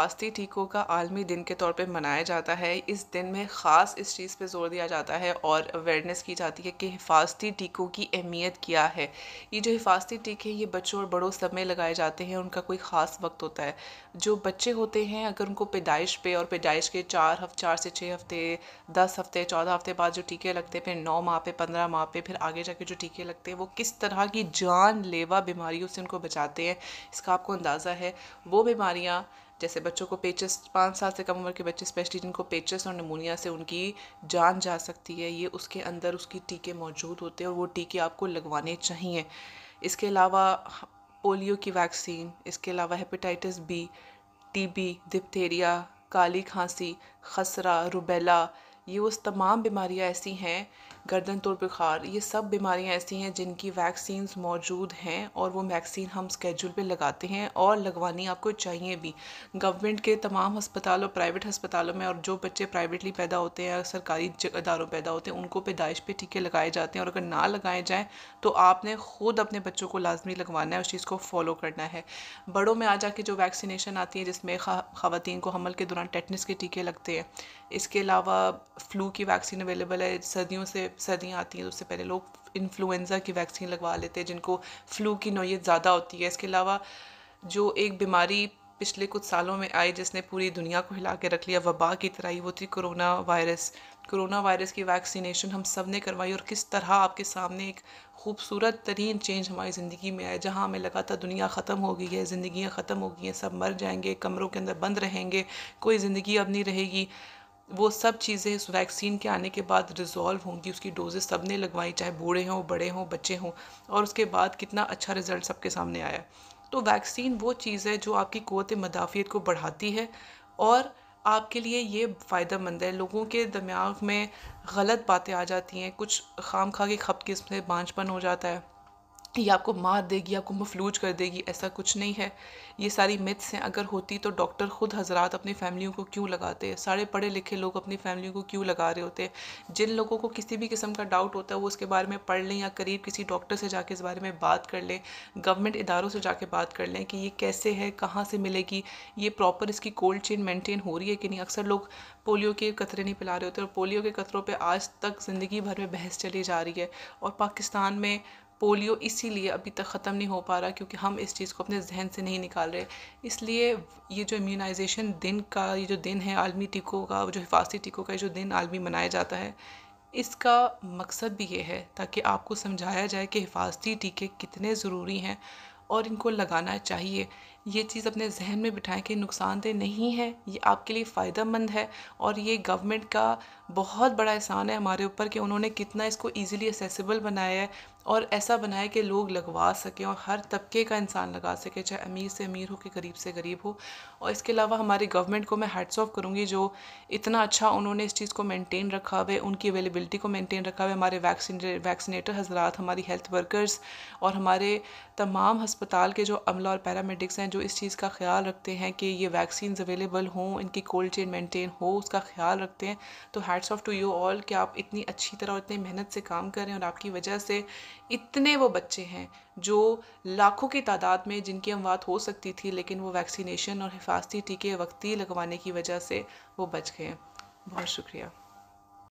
आस्ती टीकों का आलमी दिन के तौर पे मनाया जाता है इस दिन में ख़ास इस चीज़ पे जोर दिया जाता है और अवेयरनेस की जाती है कि हिफाजती टीकों की अहमियत क्या है ये जो हिफाजती टीके ये बच्चों और बड़ों सब में लगाए जाते हैं उनका कोई ख़ास वक्त होता है जो बच्चे होते हैं अगर उनको पैदाइश पे और पैदाइश के चार हफ्ते चार से छः हफ्ते दस हफ्ते चौदह हफ्ते बाद जो टीके लगते हैं फिर नौ माह पे पंद्रह माह पे फिर आगे जाके जो टीके लगते हैं वो किस तरह की जानलेवा बीमारियों से उनको बचाते हैं इसका आपको अंदाज़ा है वो बीमारियाँ जैसे बच्चों को पेचस पाँच साल से कम उम्र के बच्चे स्पेशली जिनको पेचस और निमोनिया से उनकी जान जा सकती है ये उसके अंदर उसकी टीके मौजूद होते हैं और वो टीके आपको लगवाने चाहिए इसके अलावा पोलियो की वैक्सीन इसके अलावा हेपेटाइटिस बी टीबी डिप्थेरिया काली खांसी खसरा रुबेला ये उस तमाम बीमारियां ऐसी हैं गर्दन बुखार ये सब बीमारियां ऐसी हैं जिनकी वैक्सीन मौजूद हैं और वो वैक्सीन हम स्केड्यूल पे लगाते हैं और लगवानी आपको चाहिए भी गवर्नमेंट के तमाम अस्पतालों प्राइवेट अस्पतालों में और जो बच्चे प्राइवेटली पैदा होते हैं या सरकारी इदारों पैदा होते हैं उनको पैदाइश पे टीके लगाए जाते हैं और अगर ना लगाए जाएँ तो आपने ख़ुद अपने बच्चों को लाजमी लगवाना है उस चीज़ को फॉलो करना है बड़ों में आ जाके जो वैक्सीनेशन आती है जिसमें खातन को हमल के दौरान टेटनस के टीके लगते हैं इसके अलावा फ़्लू की वैक्सीन अवेलेबल है सर्दियों से सर्दियाँ आती हैं तो उससे पहले लोग इन्फ्लुन्ज़ा की वैक्सीन लगवा लेते हैं जिनको फ़्लू की नोयत ज़्यादा होती है इसके अलावा जो एक बीमारी पिछले कुछ सालों में आई जिसने पूरी दुनिया को हिला के रख लिया वबा की तरह ही वो थी कोरोना वायरस कोरोना वायरस की वैक्सीनेशन हम सब ने करवाई और किस तरह आपके सामने एक खूबसूरत तरीन चेंज हमारी ज़िंदगी में आया जहाँ हमें लगा था दुनिया ख़त्म हो गई है जिंदियाँ ख़त्म हो गई हैं सब मर जाएंगे कमरों के अंदर बंद रहेंगे कोई ज़िंदगी अब नहीं रहेगी वो सब चीज़ें इस वैक्सीन के आने के बाद रिजॉल्व होंगी उसकी डोजेस सब ने लगवाई चाहे बूढ़े हों बड़े हों बच्चे हों और उसके बाद कितना अच्छा रिजल्ट सबके सामने आया तो वैक्सीन वो चीज़ है जो आपकी कोत मदाफ़ियत को बढ़ाती है और आपके लिए ये फ़ायदेमंद है लोगों के दिमाग में गलत बातें आ जाती हैं कुछ खाम खा के खप किस्म से बांझपन हो जाता है ये आपको मार देगी आपको मफलूज कर देगी ऐसा कुछ नहीं है ये सारी मिथ्स हैं अगर होती तो डॉक्टर ख़ुद हजरात अपनी फैमिलियों को क्यों लगाते हैं सारे पढ़े लिखे लोग अपनी फैमिलियों को क्यों लगा रहे होते हैं जिन लोगों को किसी भी किस्म का डाउट होता है वो उसके बारे में पढ़ लें या करीब किसी डॉक्टर से जाके इस बारे में बात कर लें गवर्नमेंट इदारों से जाके बात कर लें कि ये कैसे है कहाँ से मिलेगी ये प्रॉपर इसकी कोल्ड चेन मेनटेन हो रही है कि नहीं अक्सर लोग पोलियो के कतरे नहीं पिला रहे होते और पोलियो के कतरों पर आज तक ज़िंदगी भर में बहस चली जा रही है और पाकिस्तान में पोलियो इसीलिए अभी तक ख़त्म नहीं हो पा रहा क्योंकि हम इस चीज़ को अपने जहन से नहीं निकाल रहे इसलिए ये जो इम्यूनाइजेशन दिन का ये जो दिन है आलमी टीकों का जो हिफाजती टीकों का जो दिन आलमी मनाया जाता है इसका मकसद भी ये है ताकि आपको समझाया जाए कि हिफाजती टीके कितने ज़रूरी हैं और इनको लगाना चाहिए ये चीज़ अपने जहन में बिठाएं कि नुकसानदेह नहीं है ये आपके लिए फ़ायदेमंद है और ये गवर्नमेंट का बहुत बड़ा एहसान है हमारे ऊपर कि उन्होंने कितना इसको ईज़िली एसेसिबल बनाया है और ऐसा बनाया कि लोग लगवा सकें और हर तबके का इंसान लगा सके चाहे अमीर से अमीर हो कि गरीब से गरीब हो और इसके अलावा हमारी गवर्नमेंट को मैं हेड्स ऑफ करूँगी जो इतना अच्छा उन्होंने इस चीज़ को मेनटेन रखा हुआ है उनकी अवेलेबिलिटी को मेनटेन रखा हुआ है हमारे वैक्सीन वैक्सीनेटर हजरात हमारी हेल्थ वर्कर्स और हमारे तमाम हस्पताल के जो अमला और पैरामेडिक्स हैं जो इस चीज़ का ख्याल रखते हैं कि ये वैक्सीन अवेलेबल हों इनकी कोल्ड चेन मेंटेन हो उसका ख्याल रखते हैं तो hats off to you all कि आप इतनी अच्छी तरह और इतनी मेहनत से काम कर रहे हैं और आपकी वजह से इतने वो बच्चे हैं जो लाखों की तादाद में जिनकी अमवात हो सकती थी लेकिन वो वैक्सीनेशन और हिफाजती टीके वक्ती लगवाने की वजह से वो बच गए बहुत शुक्रिया